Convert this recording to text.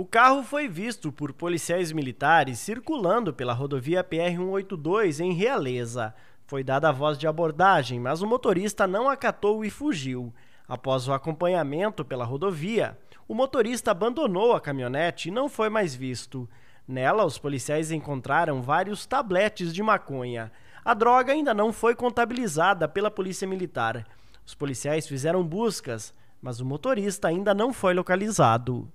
O carro foi visto por policiais militares circulando pela rodovia PR-182 em Realeza. Foi dada a voz de abordagem, mas o motorista não acatou e fugiu. Após o acompanhamento pela rodovia, o motorista abandonou a caminhonete e não foi mais visto. Nela, os policiais encontraram vários tabletes de maconha. A droga ainda não foi contabilizada pela Polícia Militar. Os policiais fizeram buscas, mas o motorista ainda não foi localizado.